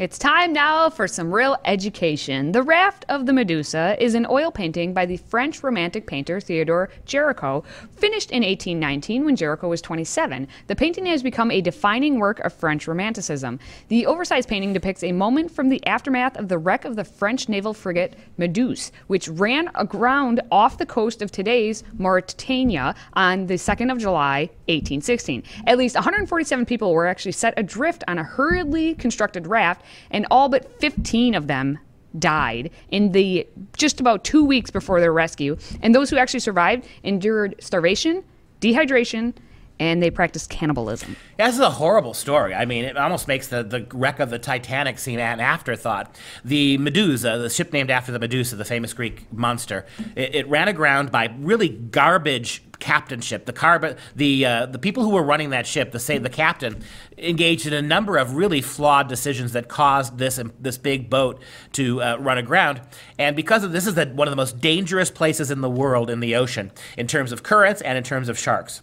It's time now for some real education. The Raft of the Medusa is an oil painting by the French Romantic painter Theodore Géricault, finished in 1819 when Géricault was 27. The painting has become a defining work of French Romanticism. The oversized painting depicts a moment from the aftermath of the wreck of the French naval frigate Medusa, which ran aground off the coast of today's Mauritania on the 2nd of July, 1816. At least 147 people were actually set adrift on a hurriedly constructed raft and all but 15 of them died in the just about two weeks before their rescue. And those who actually survived endured starvation, dehydration, and they practiced cannibalism. Yeah, this is a horrible story. I mean, it almost makes the, the wreck of the Titanic seem an afterthought. The Medusa, the ship named after the Medusa, the famous Greek monster, it, it ran aground by really garbage captainship. The carbon, the uh, the people who were running that ship, the say the captain, engaged in a number of really flawed decisions that caused this um, this big boat to uh, run aground. And because of this, is the, one of the most dangerous places in the world in the ocean in terms of currents and in terms of sharks.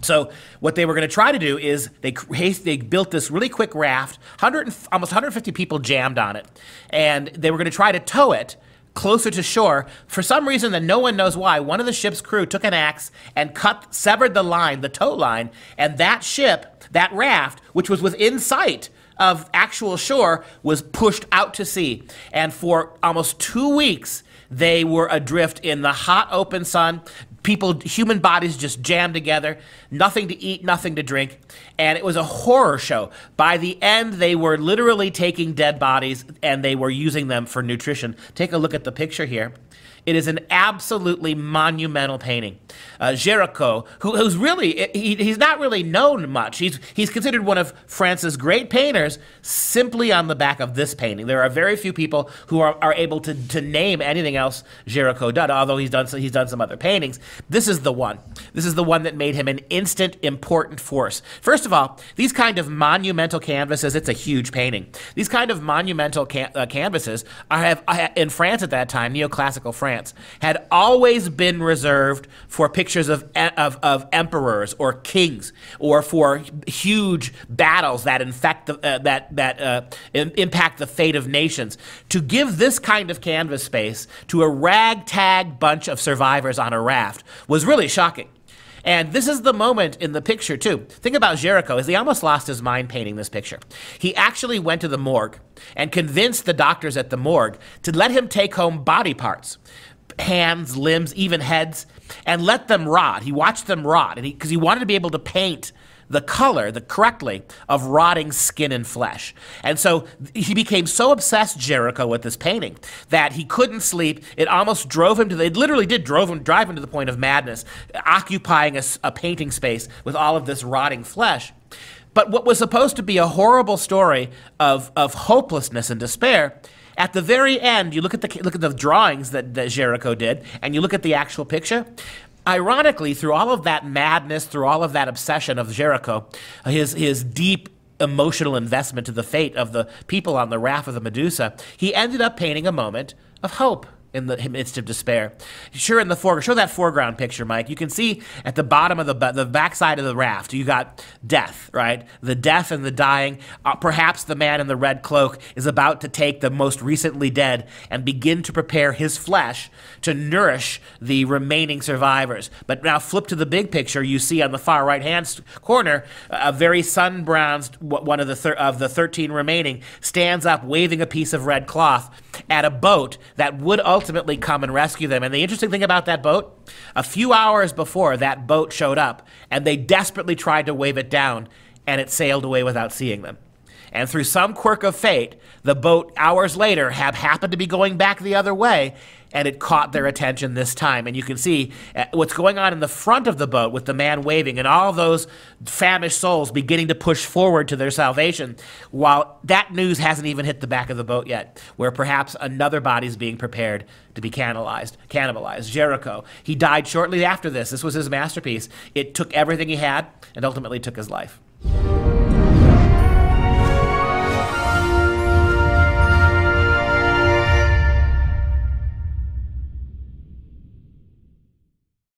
So what they were going to try to do is they they built this really quick raft. 100 almost 150 people jammed on it, and they were going to try to tow it closer to shore. For some reason that no one knows why, one of the ship's crew took an axe and cut severed the line, the tow line, and that ship, that raft, which was within sight of actual shore, was pushed out to sea. And for almost two weeks, they were adrift in the hot open sun, people, human bodies just jammed together, nothing to eat, nothing to drink. And it was a horror show. By the end, they were literally taking dead bodies and they were using them for nutrition. Take a look at the picture here. It is an absolutely monumental painting. Uh, who, who's really, he, he's not really known much. He's, he's considered one of France's great painters simply on the back of this painting. There are very few people who are, are able to, to name anything else Jericho did. although he's done, he's done some other paintings. This is the one. This is the one that made him an instant important force. First of all, these kind of monumental canvases, it's a huge painting. These kind of monumental uh, canvases are, have, in France at that time, neoclassical France, France had always been reserved for pictures of, of, of emperors or kings or for huge battles that infect the, uh, that, that uh, impact the fate of nations. To give this kind of canvas space to a ragtag bunch of survivors on a raft was really shocking. And this is the moment in the picture, too. Think about Jericho, is he almost lost his mind painting this picture. He actually went to the morgue and convinced the doctors at the morgue to let him take home body parts hands, limbs, even heads, and let them rot. He watched them rot because he, he wanted to be able to paint the color, the correctly, of rotting skin and flesh. And so he became so obsessed, Jericho, with this painting that he couldn't sleep. It almost drove him to the, it literally did drove him, drive him to the point of madness, occupying a, a painting space with all of this rotting flesh. But what was supposed to be a horrible story of, of hopelessness and despair at the very end, you look at the look at the drawings that, that Jericho did, and you look at the actual picture. Ironically, through all of that madness, through all of that obsession of Jericho, his, his deep emotional investment to the fate of the people on the raft of the Medusa, he ended up painting a moment of hope in the midst of despair. Sure, in the foreground, show that foreground picture, Mike. You can see at the bottom of the the backside of the raft, you got death, right? The death and the dying. Uh, perhaps the man in the red cloak is about to take the most recently dead and begin to prepare his flesh to nourish the remaining survivors. But now flip to the big picture. You see on the far right hand corner a very sun bronzed one of the of the thirteen remaining stands up, waving a piece of red cloth at a boat that would ultimately ultimately come and rescue them. And the interesting thing about that boat, a few hours before that boat showed up, and they desperately tried to wave it down, and it sailed away without seeing them. And through some quirk of fate, the boat hours later happened to be going back the other way, and it caught their attention this time. And you can see uh, what's going on in the front of the boat with the man waving, and all those famished souls beginning to push forward to their salvation, while that news hasn't even hit the back of the boat yet, where perhaps another body is being prepared to be cannibalized. Cannibalized. Jericho. He died shortly after this. This was his masterpiece. It took everything he had, and ultimately took his life.